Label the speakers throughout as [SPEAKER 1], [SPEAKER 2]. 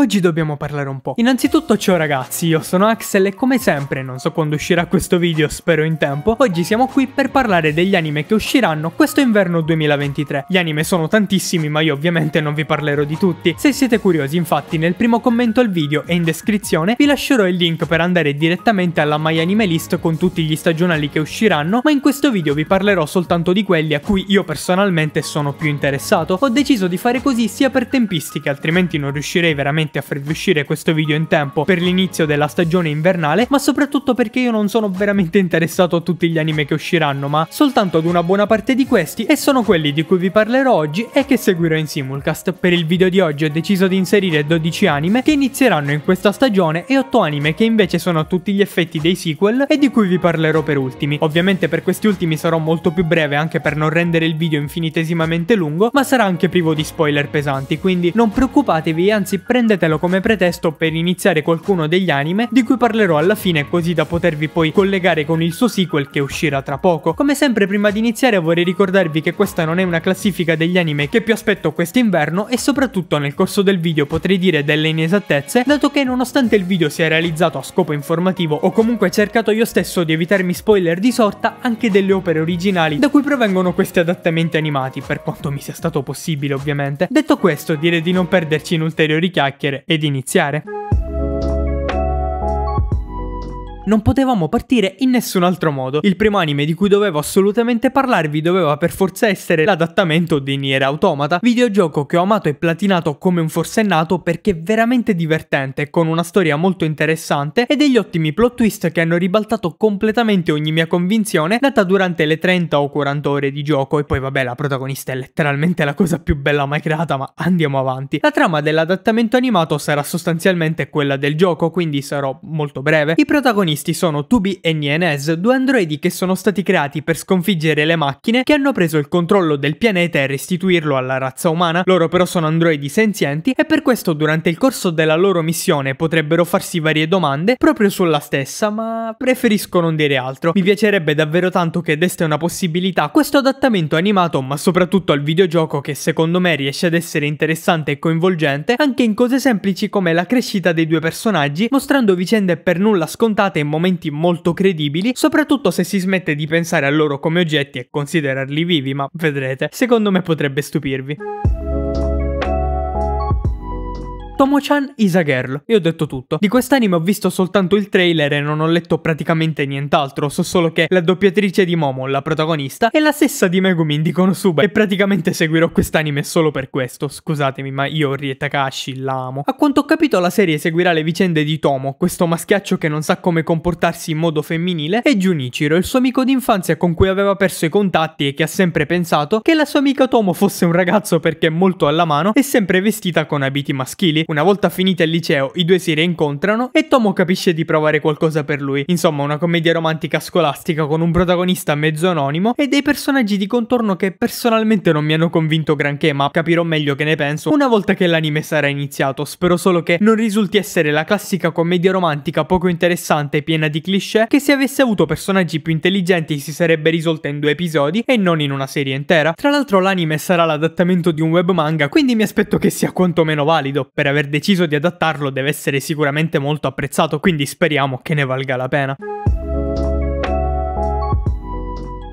[SPEAKER 1] Oggi dobbiamo parlare un po'. Innanzitutto ciao ragazzi, io sono Axel e come sempre, non so quando uscirà questo video, spero in tempo, oggi siamo qui per parlare degli anime che usciranno questo inverno 2023. Gli anime sono tantissimi ma io ovviamente non vi parlerò di tutti. Se siete curiosi infatti nel primo commento al video e in descrizione vi lascerò il link per andare direttamente alla My Anime List con tutti gli stagionali che usciranno, ma in questo video vi parlerò soltanto di quelli a cui io personalmente sono più interessato. Ho deciso di fare così sia per tempistiche altrimenti non riuscirei veramente veramente a farvi uscire questo video in tempo per l'inizio della stagione invernale, ma soprattutto perché io non sono veramente interessato a tutti gli anime che usciranno, ma soltanto ad una buona parte di questi e sono quelli di cui vi parlerò oggi e che seguirò in simulcast. Per il video di oggi ho deciso di inserire 12 anime che inizieranno in questa stagione e 8 anime che invece sono a tutti gli effetti dei sequel e di cui vi parlerò per ultimi. Ovviamente per questi ultimi sarò molto più breve anche per non rendere il video infinitesimamente lungo, ma sarà anche privo di spoiler pesanti, quindi non preoccupatevi e anzi prendete metterlo come pretesto per iniziare qualcuno degli anime di cui parlerò alla fine così da potervi poi collegare con il suo sequel che uscirà tra poco. Come sempre prima di iniziare vorrei ricordarvi che questa non è una classifica degli anime che più aspetto quest'inverno e soprattutto nel corso del video potrei dire delle inesattezze dato che nonostante il video sia realizzato a scopo informativo ho comunque cercato io stesso di evitarmi spoiler di sorta anche delle opere originali da cui provengono questi adattamenti animati per quanto mi sia stato possibile ovviamente. Detto questo direi di non perderci in ulteriori chiacchiere chiacchiere ed iniziare. non potevamo partire in nessun altro modo. Il primo anime di cui dovevo assolutamente parlarvi doveva per forza essere l'adattamento di Nier Automata, videogioco che ho amato e platinato come un forsennato perché veramente divertente, con una storia molto interessante e degli ottimi plot twist che hanno ribaltato completamente ogni mia convinzione data durante le 30 o 40 ore di gioco e poi vabbè la protagonista è letteralmente la cosa più bella mai creata ma andiamo avanti. La trama dell'adattamento animato sarà sostanzialmente quella del gioco quindi sarò molto breve. I protagonisti protagonisti sono Tubi e Nienes, due androidi che sono stati creati per sconfiggere le macchine che hanno preso il controllo del pianeta e restituirlo alla razza umana. Loro però sono androidi senzienti e per questo durante il corso della loro missione potrebbero farsi varie domande proprio sulla stessa, ma preferisco non dire altro. Mi piacerebbe davvero tanto che deste una possibilità a questo adattamento animato, ma soprattutto al videogioco che secondo me riesce ad essere interessante e coinvolgente anche in cose semplici come la crescita dei due personaggi, mostrando vicende per nulla scontate in momenti molto credibili, soprattutto se si smette di pensare a loro come oggetti e considerarli vivi, ma vedrete, secondo me potrebbe stupirvi. Tomo-chan is a girl. E ho detto tutto. Di quest'anime ho visto soltanto il trailer e non ho letto praticamente nient'altro, so solo che la doppiatrice di Momo, la protagonista, è la stessa di Megumin di Konosuba e praticamente seguirò quest'anime solo per questo, scusatemi ma io Rie Takashi l'amo. A quanto ho capito la serie seguirà le vicende di Tomo, questo maschiaccio che non sa come comportarsi in modo femminile, e Junichiro, il suo amico d'infanzia con cui aveva perso i contatti e che ha sempre pensato che la sua amica Tomo fosse un ragazzo perché molto alla mano e sempre vestita con abiti maschili, una volta finita il liceo, i due si rincontrano e Tomo capisce di provare qualcosa per lui. Insomma, una commedia romantica scolastica con un protagonista mezzo anonimo e dei personaggi di contorno che personalmente non mi hanno convinto granché, ma capirò meglio che ne penso una volta che l'anime sarà iniziato. Spero solo che non risulti essere la classica commedia romantica poco interessante e piena di cliché che se avesse avuto personaggi più intelligenti si sarebbe risolta in due episodi e non in una serie intera. Tra l'altro l'anime sarà l'adattamento di un web manga, quindi mi aspetto che sia quantomeno valido per aver aver deciso di adattarlo deve essere sicuramente molto apprezzato, quindi speriamo che ne valga la pena.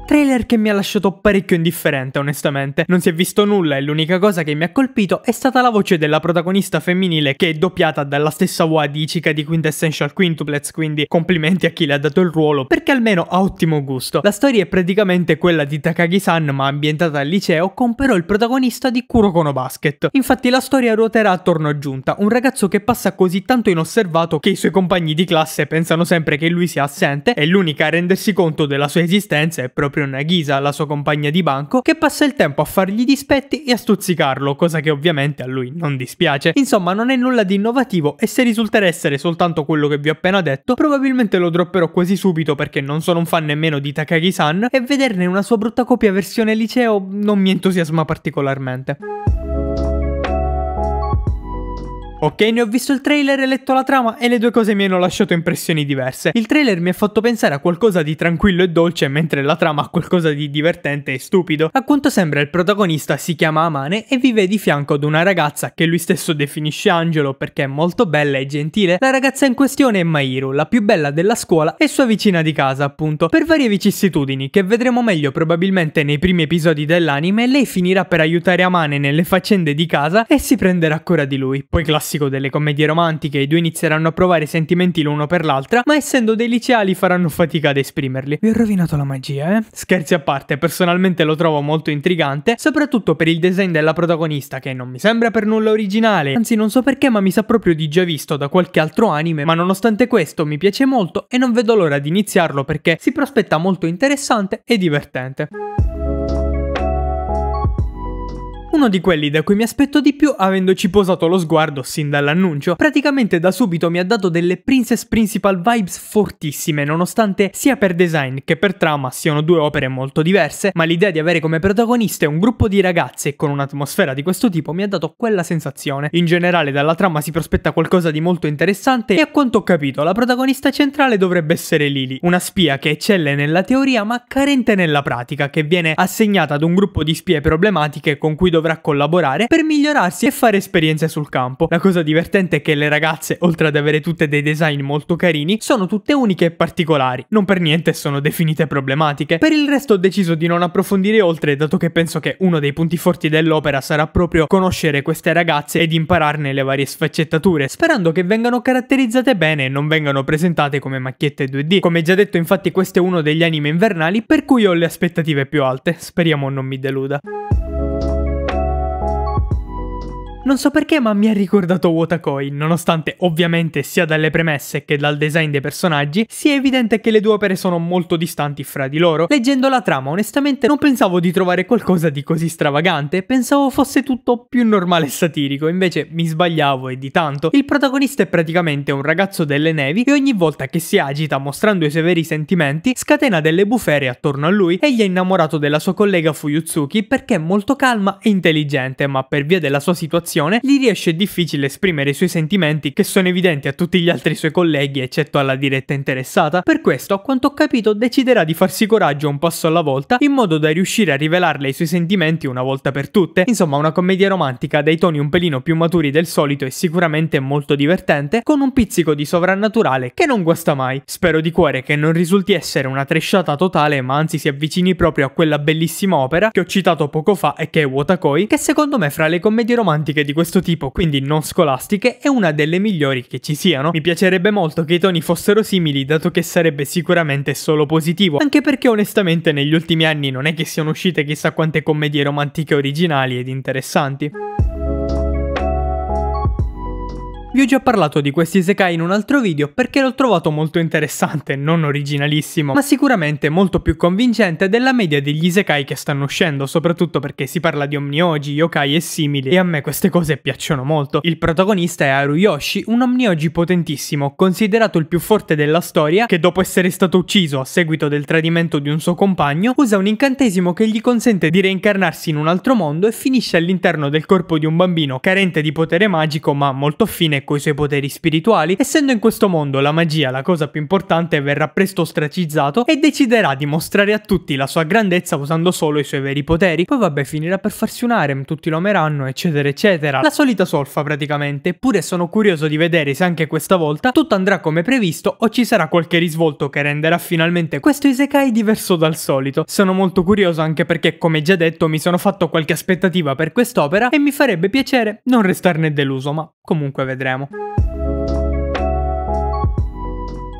[SPEAKER 1] Trailer che mi ha lasciato parecchio indifferente, onestamente. Non si è visto nulla e l'unica cosa che mi ha colpito è stata la voce della protagonista femminile che è doppiata dalla stessa voce di Ichika di Quintessential Quintuplets, quindi complimenti a chi le ha dato il ruolo, perché almeno ha ottimo gusto. La storia è praticamente quella di Takagi-san ma ambientata al liceo con però il protagonista di Kurokono Basket. Infatti la storia ruoterà attorno a Giunta, un ragazzo che passa così tanto inosservato che i suoi compagni di classe pensano sempre che lui sia assente e l'unica a rendersi conto della sua esistenza è proprio Cyprion, Ghisa, la sua compagna di banco, che passa il tempo a fargli dispetti e a stuzzicarlo, cosa che ovviamente a lui non dispiace. Insomma, non è nulla di innovativo e se risulterà essere soltanto quello che vi ho appena detto, probabilmente lo dropperò quasi subito perché non sono un fan nemmeno di Takagi-san e vederne una sua brutta copia versione liceo non mi entusiasma particolarmente. Ok, ne ho visto il trailer e letto la trama e le due cose mi hanno lasciato impressioni diverse. Il trailer mi ha fatto pensare a qualcosa di tranquillo e dolce, mentre la trama a qualcosa di divertente e stupido. A quanto sembra il protagonista si chiama Amane e vive di fianco ad una ragazza che lui stesso definisce Angelo perché è molto bella e gentile. La ragazza in questione è Mairu, la più bella della scuola e sua vicina di casa, appunto. Per varie vicissitudini che vedremo meglio probabilmente nei primi episodi dell'anime, lei finirà per aiutare Amane nelle faccende di casa e si prenderà cura di lui. Poi classico classico delle commedie romantiche, i due inizieranno a provare sentimenti l'uno per l'altra, ma essendo dei liceali faranno fatica ad esprimerli. Vi ho rovinato la magia, eh? Scherzi a parte, personalmente lo trovo molto intrigante, soprattutto per il design della protagonista che non mi sembra per nulla originale, anzi non so perché ma mi sa proprio di già visto da qualche altro anime, ma nonostante questo mi piace molto e non vedo l'ora di iniziarlo perché si prospetta molto interessante e divertente uno di quelli da cui mi aspetto di più avendoci posato lo sguardo sin dall'annuncio. Praticamente da subito mi ha dato delle Princess Principal vibes fortissime, nonostante sia per design che per trama siano due opere molto diverse, ma l'idea di avere come protagoniste un gruppo di ragazze con un'atmosfera di questo tipo mi ha dato quella sensazione. In generale dalla trama si prospetta qualcosa di molto interessante e a quanto ho capito la protagonista centrale dovrebbe essere Lily, una spia che eccelle nella teoria ma carente nella pratica, che viene assegnata ad un gruppo di spie problematiche con cui dovrà dovrà collaborare per migliorarsi e fare esperienze sul campo. La cosa divertente è che le ragazze, oltre ad avere tutte dei design molto carini, sono tutte uniche e particolari. Non per niente sono definite problematiche. Per il resto ho deciso di non approfondire oltre, dato che penso che uno dei punti forti dell'opera sarà proprio conoscere queste ragazze ed impararne le varie sfaccettature, sperando che vengano caratterizzate bene e non vengano presentate come macchiette 2D. Come già detto, infatti, questo è uno degli anime invernali per cui ho le aspettative più alte. Speriamo non mi deluda. Non so perché ma mi ha ricordato Wotakoi, nonostante ovviamente sia dalle premesse che dal design dei personaggi sia evidente che le due opere sono molto distanti fra di loro. Leggendo la trama onestamente non pensavo di trovare qualcosa di così stravagante, pensavo fosse tutto più normale e satirico, invece mi sbagliavo e di tanto. Il protagonista è praticamente un ragazzo delle nevi e ogni volta che si agita mostrando i suoi veri sentimenti scatena delle bufere attorno a lui. e gli è innamorato della sua collega Fuyutsuki perché è molto calma e intelligente ma per via della sua situazione situazione, gli riesce difficile esprimere i suoi sentimenti che sono evidenti a tutti gli altri suoi colleghi eccetto alla diretta interessata, per questo a quanto ho capito deciderà di farsi coraggio un passo alla volta in modo da riuscire a rivelarle i suoi sentimenti una volta per tutte, insomma una commedia romantica dai toni un pelino più maturi del solito e sicuramente molto divertente, con un pizzico di sovrannaturale che non guasta mai. Spero di cuore che non risulti essere una tresciata totale ma anzi si avvicini proprio a quella bellissima opera che ho citato poco fa e che è Wotakoi, che secondo me fra le commedie romantiche tematiche di questo tipo, quindi non scolastiche, è una delle migliori che ci siano. Mi piacerebbe molto che i toni fossero simili, dato che sarebbe sicuramente solo positivo, anche perché onestamente negli ultimi anni non è che siano uscite chissà quante commedie romantiche originali ed interessanti. Vi ho già parlato di questi isekai in un altro video perché l'ho trovato molto interessante, non originalissimo, ma sicuramente molto più convincente della media degli isekai che stanno uscendo, soprattutto perché si parla di omniogi, yokai e simili, e a me queste cose piacciono molto. Il protagonista è Haruyoshi, un omniogi potentissimo, considerato il più forte della storia, che dopo essere stato ucciso a seguito del tradimento di un suo compagno, usa un incantesimo che gli consente di reincarnarsi in un altro mondo e finisce all'interno del corpo di un bambino carente di potere magico ma molto fine e coi suoi poteri spirituali, essendo in questo mondo la magia la cosa più importante, verrà presto ostracizzato e deciderà di mostrare a tutti la sua grandezza usando solo i suoi veri poteri. Poi vabbè, finirà per farsi un harem, tutti lo ameranno, eccetera, eccetera. La solita solfa praticamente, eppure sono curioso di vedere se anche questa volta tutto andrà come previsto o ci sarà qualche risvolto che renderà finalmente questo isekai diverso dal solito. Sono molto curioso anche perché, come già detto, mi sono fatto qualche aspettativa per quest'opera e mi farebbe piacere non restarne deluso, ma Comunque vedremo.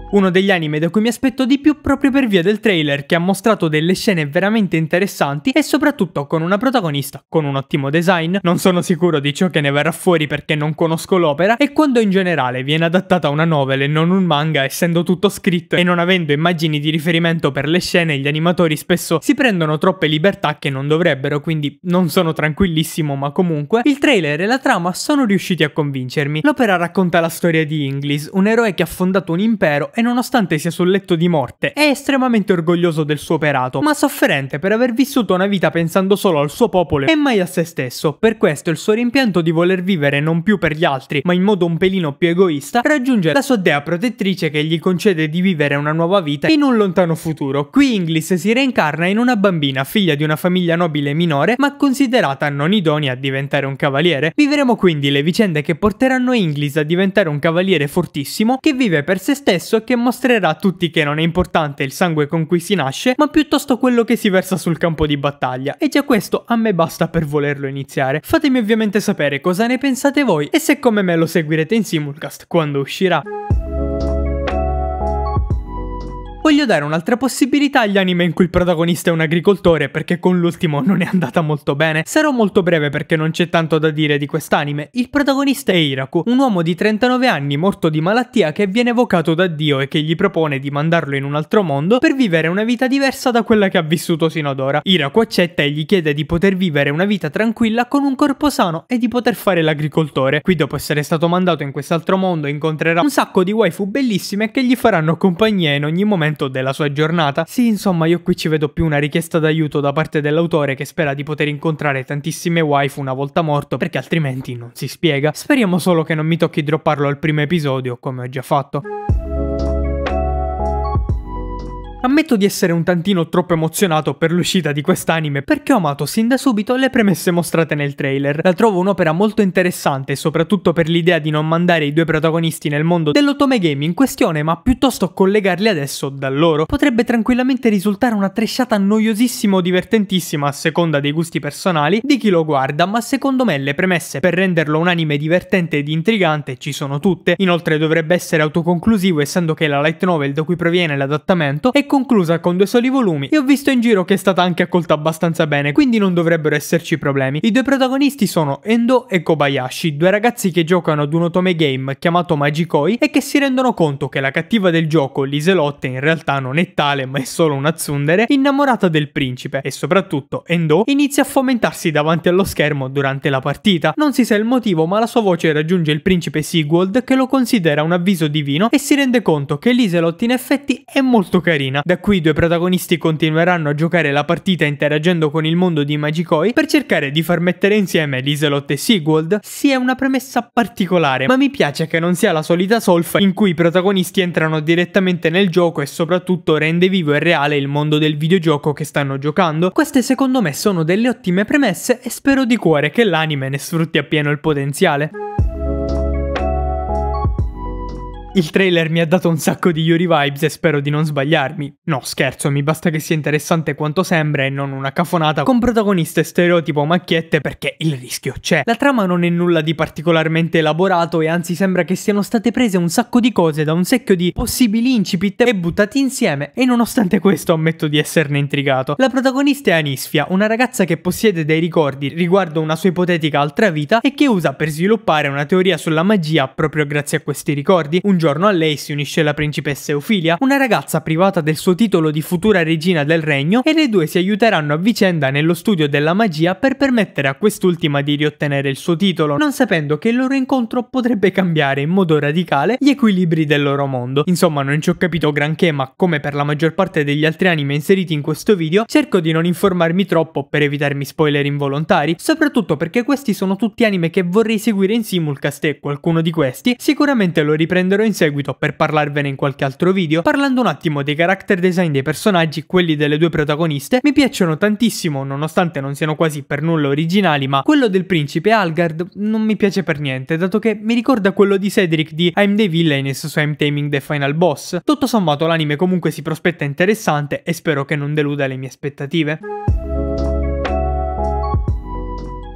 [SPEAKER 1] Uno degli anime da cui mi aspetto di più proprio per via del trailer che ha mostrato delle scene veramente interessanti e soprattutto con una protagonista con un ottimo design, non sono sicuro di ciò che ne verrà fuori perché non conosco l'opera e quando in generale viene adattata una novel e non un manga essendo tutto scritto e non avendo immagini di riferimento per le scene gli animatori spesso si prendono troppe libertà che non dovrebbero quindi non sono tranquillissimo ma comunque il trailer e la trama sono riusciti a convincermi. L'opera racconta la storia di Inglis, un eroe che ha fondato un impero e nonostante sia sul letto di morte è estremamente orgoglioso del suo operato, ma sofferente per aver vissuto una vita pensando solo al suo popolo e mai a se stesso. Per questo il suo rimpianto di voler vivere non più per gli altri, ma in modo un pelino più egoista, raggiunge la sua dea protettrice che gli concede di vivere una nuova vita in un lontano futuro. Qui Inglis si reincarna in una bambina, figlia di una famiglia nobile minore, ma considerata non idonea a diventare un cavaliere. Vivremo quindi le vicende che porteranno Inglis a diventare un cavaliere fortissimo che vive per se stesso e che mostrerà a tutti che non è importante il sangue con cui si nasce, ma piuttosto quello che si versa sul campo di battaglia. E già questo a me basta per volerlo iniziare. Fatemi ovviamente sapere cosa ne pensate voi e se come me lo seguirete in simulcast quando uscirà voglio dare un'altra possibilità agli anime in cui il protagonista è un agricoltore perché con l'ultimo non è andata molto bene. Sarò molto breve perché non c'è tanto da dire di quest'anime. Il protagonista è Iraku, un uomo di 39 anni morto di malattia che viene evocato da Dio e che gli propone di mandarlo in un altro mondo per vivere una vita diversa da quella che ha vissuto sino ad ora. Iraku accetta e gli chiede di poter vivere una vita tranquilla con un corpo sano e di poter fare l'agricoltore. Qui dopo essere stato mandato in quest'altro mondo incontrerà un sacco di waifu bellissime che gli faranno compagnia in ogni momento momento della sua giornata. Sì, insomma, io qui ci vedo più una richiesta d'aiuto da parte dell'autore che spera di poter incontrare tantissime waifu una volta morto, perché altrimenti non si spiega. Speriamo solo che non mi tocchi dropparlo al primo episodio, come ho già fatto. Ammetto di essere un tantino troppo emozionato per l'uscita di quest'anime perché ho amato sin da subito le premesse mostrate nel trailer. La trovo un'opera molto interessante soprattutto per l'idea di non mandare i due protagonisti nel mondo dell'Otome Game in questione ma piuttosto collegarli adesso da loro. Potrebbe tranquillamente risultare una tresciata noiosissima o divertentissima a seconda dei gusti personali di chi lo guarda ma secondo me le premesse per renderlo un anime divertente ed intrigante ci sono tutte. Inoltre dovrebbe essere autoconclusivo essendo che la light novel da cui proviene l'adattamento è conclusa con due soli volumi e ho visto in giro che è stata anche accolta abbastanza bene, quindi non dovrebbero esserci problemi. I due protagonisti sono Endo e Kobayashi, due ragazzi che giocano ad un otome game chiamato Magikoi e che si rendono conto che la cattiva del gioco, l'iselotte, in realtà non è tale ma è solo una tsundere, innamorata del principe e soprattutto Endo inizia a fomentarsi davanti allo schermo durante la partita. Non si sa il motivo ma la sua voce raggiunge il principe Sigwald che lo considera un avviso divino e si rende conto che l'iselotte in effetti è molto carina Cina. Da qui i due protagonisti continueranno a giocare la partita interagendo con il mondo di Magikoi per cercare di far mettere insieme Liselot e Sigwald. Sì, è una premessa particolare, ma mi piace che non sia la solita solfa in cui i protagonisti entrano direttamente nel gioco e soprattutto rende vivo e reale il mondo del videogioco che stanno giocando. Queste secondo me sono delle ottime premesse e spero di cuore che l'anime ne sfrutti appieno il potenziale il trailer mi ha dato un sacco di Yuri vibes e spero di non sbagliarmi. No, scherzo, mi basta che sia interessante quanto sembra e non una cafonata con protagoniste stereotipo macchiette perché il rischio c'è. La trama non è nulla di particolarmente elaborato e anzi sembra che siano state prese un sacco di cose da un secchio di possibili incipit e buttati insieme e nonostante questo ammetto di esserne intrigato. La protagonista è Anisfia, una ragazza che possiede dei ricordi riguardo una sua ipotetica altra vita e che usa per sviluppare una teoria sulla magia proprio grazie a questi ricordi. Un giorno giorno a lei si unisce la principessa Eufilia, una ragazza privata del suo titolo di futura regina del regno, e le due si aiuteranno a vicenda nello studio della magia per permettere a quest'ultima di riottenere il suo titolo, non sapendo che il loro incontro potrebbe cambiare in modo radicale gli equilibri del loro mondo. Insomma, non ci ho capito granché, ma come per la maggior parte degli altri anime inseriti in questo video, cerco di non informarmi troppo per evitarmi spoiler involontari, soprattutto perché questi sono tutti anime che vorrei seguire in simulcast e qualcuno di questi sicuramente lo riprenderò in seguito per parlarvene in qualche altro video, parlando un attimo dei character design dei personaggi, quelli delle due protagoniste, mi piacciono tantissimo nonostante non siano quasi per nulla originali, ma quello del principe Algard non mi piace per niente, dato che mi ricorda quello di Cedric di I'm the Villainess su I'm Taming the Final Boss. Tutto sommato l'anime comunque si prospetta interessante e spero che non deluda le mie aspettative.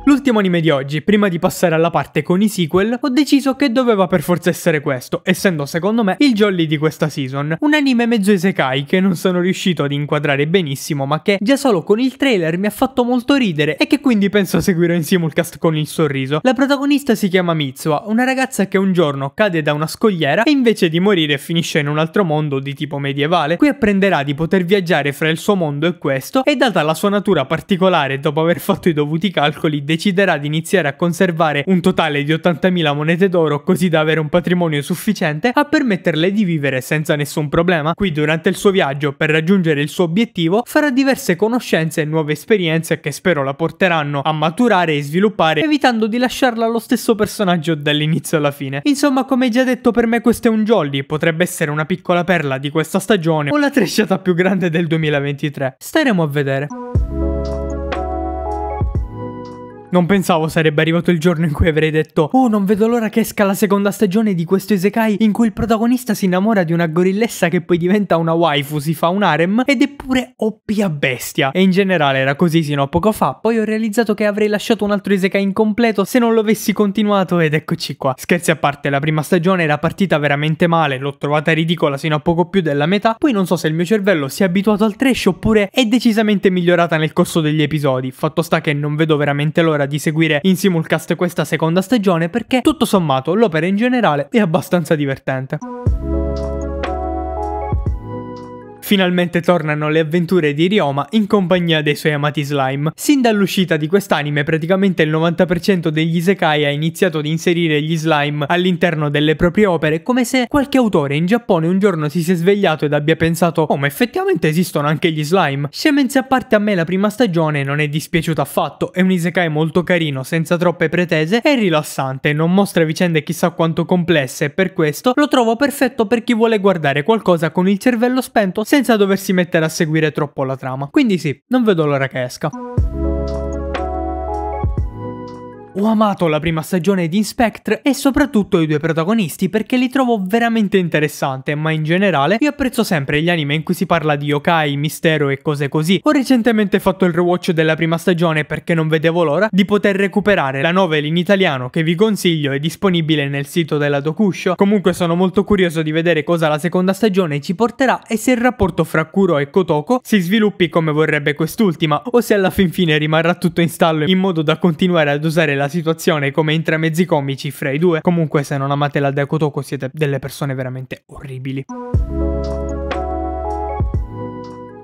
[SPEAKER 1] L'ultimo anime di oggi, prima di passare alla parte con i sequel, ho deciso che doveva per forza essere questo, essendo secondo me il jolly di questa season. Un anime mezzo isekai che non sono riuscito ad inquadrare benissimo, ma che già solo con il trailer mi ha fatto molto ridere e che quindi penso seguirò in simulcast con il sorriso. La protagonista si chiama Mitsuha, una ragazza che un giorno cade da una scogliera e invece di morire finisce in un altro mondo di tipo medievale. Qui apprenderà di poter viaggiare fra il suo mondo e questo e data la sua natura particolare dopo aver fatto i dovuti calcoli deciderà di iniziare a conservare un totale di 80.000 monete d'oro così da avere un patrimonio sufficiente a permetterle di vivere senza nessun problema. Qui durante il suo viaggio per raggiungere il suo obiettivo farà diverse conoscenze e nuove esperienze che spero la porteranno a maturare e sviluppare evitando di lasciarla lo stesso personaggio dall'inizio alla fine. Insomma come già detto per me questo è un jolly, potrebbe essere una piccola perla di questa stagione o la tresciata più grande del 2023. Staremo a vedere. Non pensavo sarebbe arrivato il giorno in cui avrei detto Oh non vedo l'ora che esca la seconda stagione di questo isekai in cui il protagonista si innamora di una gorillessa che poi diventa una waifu, si fa un harem ed eppure pure oppia bestia. E in generale era così sino a poco fa, poi ho realizzato che avrei lasciato un altro isekai incompleto se non lo avessi continuato ed eccoci qua. Scherzi a parte, la prima stagione era partita veramente male, l'ho trovata ridicola sino a poco più della metà, poi non so se il mio cervello si è abituato al trash oppure è decisamente migliorata nel corso degli episodi. Fatto sta che non vedo veramente l'ora ancora di seguire in simulcast questa seconda stagione perché tutto sommato l'opera in generale è abbastanza divertente finalmente tornano le avventure di Ryoma in compagnia dei suoi amati slime. Sin dall'uscita di quest'anime praticamente il 90% degli isekai ha iniziato ad inserire gli slime all'interno delle proprie opere come se qualche autore in Giappone un giorno si sia svegliato ed abbia pensato oh ma effettivamente esistono anche gli slime. Scemenze a parte a me la prima stagione non è dispiaciuta affatto, è un isekai molto carino senza troppe pretese e rilassante, non mostra vicende chissà quanto complesse e per questo lo trovo perfetto per chi vuole guardare qualcosa con il cervello spento senza senza doversi mettere a seguire troppo la trama. Quindi sì, non vedo l'ora che esca. Ho amato la prima stagione di Inspectre e soprattutto i due protagonisti perché li trovo veramente interessanti, ma in generale io apprezzo sempre gli anime in cui si parla di yokai, mistero e cose così. Ho recentemente fatto il rewatch della prima stagione perché non vedevo l'ora di poter recuperare la novel in italiano che vi consiglio è disponibile nel sito della Dokusho. Comunque sono molto curioso di vedere cosa la seconda stagione ci porterà e se il rapporto fra Kuro e Kotoko si sviluppi come vorrebbe quest'ultima o se alla fin fine rimarrà tutto in stallo in modo da continuare ad usare la la situazione come intramezzi comici fra i due. Comunque se non amate la Deco Dakotoko siete delle persone veramente orribili.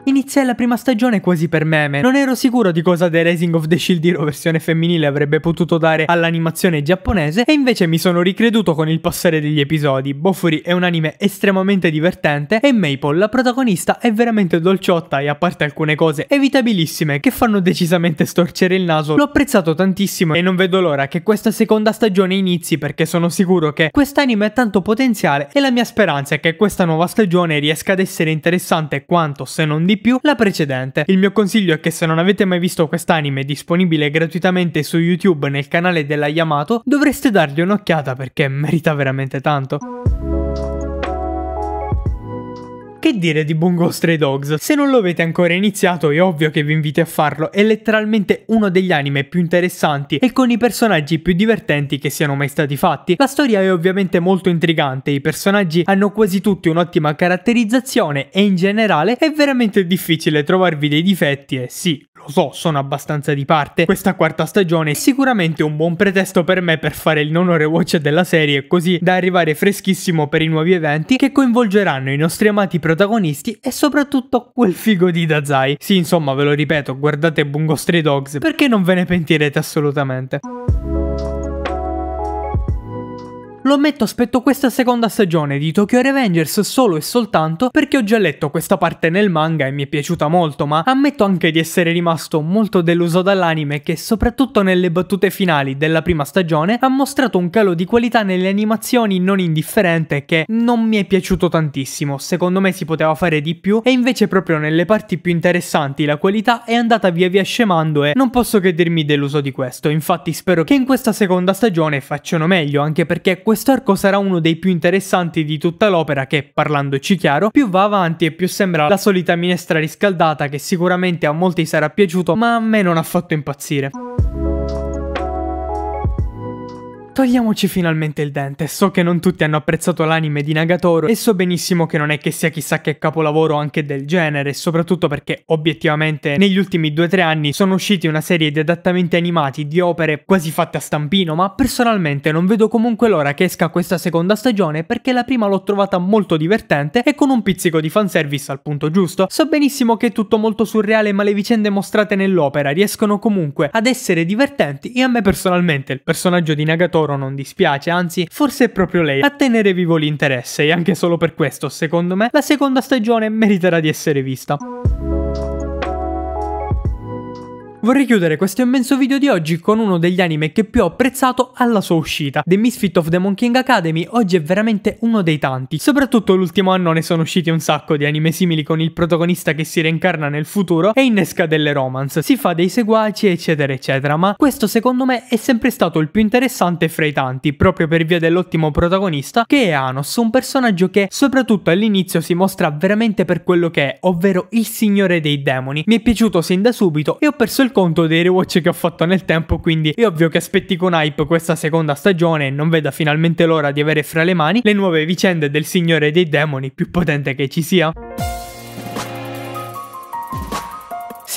[SPEAKER 1] Iniziai la prima stagione quasi per meme. Non ero sicuro di cosa The Rising of the Shield Hero versione femminile avrebbe potuto dare all'animazione giapponese e invece mi sono ricreduto con il passare degli episodi. Bofuri è un anime estremamente divertente e Maple, la protagonista, è veramente dolciotta e a parte alcune cose evitabilissime che fanno decisamente storcere il naso, l'ho apprezzato tantissimo e non vedo l'ora che questa seconda stagione inizi perché sono sicuro che quest'anime ha tanto potenziale e la mia speranza è che questa nuova stagione riesca ad essere interessante quanto se non di più la precedente. Il mio consiglio è che se non avete mai visto quest'anime disponibile gratuitamente su YouTube nel canale della Yamato, dovreste dargli un'occhiata perché merita veramente tanto. Che dire di Bungo Stray Dogs? Se non lo avete ancora iniziato è ovvio che vi invito a farlo, è letteralmente uno degli anime più interessanti e con i personaggi più divertenti che siano mai stati fatti. La storia è ovviamente molto intrigante, i personaggi hanno quasi tutti un'ottima caratterizzazione e in generale è veramente difficile trovarvi dei difetti e eh sì, lo so, sono abbastanza di parte, questa quarta stagione è sicuramente un buon pretesto per me per fare il non rewatch della serie, così da arrivare freschissimo per i nuovi eventi che coinvolgeranno i nostri amati protagonisti e soprattutto quel figo di Dazai. Sì, insomma, ve lo ripeto, guardate Bungo Stray Dogs perché non ve ne pentirete assolutamente. Lo ammetto, aspetto questa seconda stagione di Tokyo Revengers solo e soltanto perché ho già letto questa parte nel manga e mi è piaciuta molto, ma ammetto anche di essere rimasto molto deluso dall'anime che soprattutto nelle battute finali della prima stagione ha mostrato un calo di qualità nelle animazioni non indifferente che non mi è piaciuto tantissimo, secondo me si poteva fare di più e invece proprio nelle parti più interessanti la qualità è andata via via scemando e non posso che dirmi deluso di questo, infatti spero che in questa seconda stagione facciano meglio anche perché questo questo arco sarà uno dei più interessanti di tutta l'opera che, parlandoci chiaro, più va avanti e più sembra la solita minestra riscaldata che sicuramente a molti sarà piaciuto ma a me non ha fatto impazzire. Togliamoci finalmente il dente, so che non tutti hanno apprezzato l'anime di Nagatoro e so benissimo che non è che sia chissà che capolavoro anche del genere, soprattutto perché obiettivamente negli ultimi 2-3 anni sono usciti una serie di adattamenti animati di opere quasi fatte a stampino, ma personalmente non vedo comunque l'ora che esca questa seconda stagione perché la prima l'ho trovata molto divertente e con un pizzico di fanservice al punto giusto. So benissimo che è tutto molto surreale ma le vicende mostrate nell'opera riescono comunque ad essere divertenti e a me personalmente il personaggio di Nagatoro loro non dispiace, anzi forse è proprio lei a tenere vivo l'interesse e anche solo per questo, secondo me, la seconda stagione meriterà di essere vista. Vorrei chiudere questo immenso video di oggi con uno degli anime che più ho apprezzato alla sua uscita. The Misfit of the Monkey King Academy oggi è veramente uno dei tanti. Soprattutto l'ultimo anno ne sono usciti un sacco di anime simili con il protagonista che si reincarna nel futuro e innesca delle romance. Si fa dei seguaci eccetera eccetera, ma questo secondo me è sempre stato il più interessante fra i tanti, proprio per via dell'ottimo protagonista che è Anos, un personaggio che soprattutto all'inizio si mostra veramente per quello che è, ovvero il signore dei demoni. Mi è piaciuto sin da subito e ho perso il conto dei rewatch che ho fatto nel tempo, quindi è ovvio che aspetti con hype questa seconda stagione e non veda finalmente l'ora di avere fra le mani le nuove vicende del Signore dei Demoni più potente che ci sia.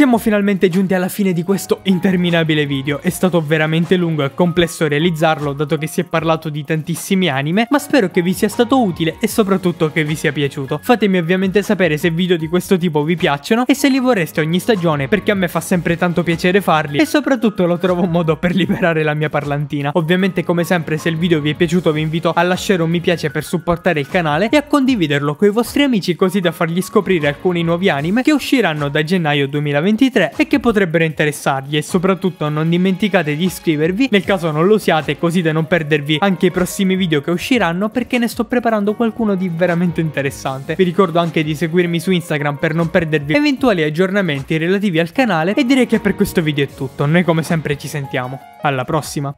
[SPEAKER 1] Siamo finalmente giunti alla fine di questo interminabile video, è stato veramente lungo e complesso realizzarlo dato che si è parlato di tantissimi anime, ma spero che vi sia stato utile e soprattutto che vi sia piaciuto. Fatemi ovviamente sapere se video di questo tipo vi piacciono e se li vorreste ogni stagione perché a me fa sempre tanto piacere farli e soprattutto lo trovo un modo per liberare la mia parlantina. Ovviamente come sempre se il video vi è piaciuto vi invito a lasciare un mi piace per supportare il canale e a condividerlo con i vostri amici così da fargli scoprire alcuni nuovi anime che usciranno da gennaio 2020 2023 e che potrebbero interessargli e soprattutto non dimenticate di iscrivervi nel caso non lo siate così da non perdervi anche i prossimi video che usciranno perché ne sto preparando qualcuno di veramente interessante. Vi ricordo anche di seguirmi su Instagram per non perdervi eventuali aggiornamenti relativi al canale e direi che per questo video è tutto, noi come sempre ci sentiamo, alla prossima!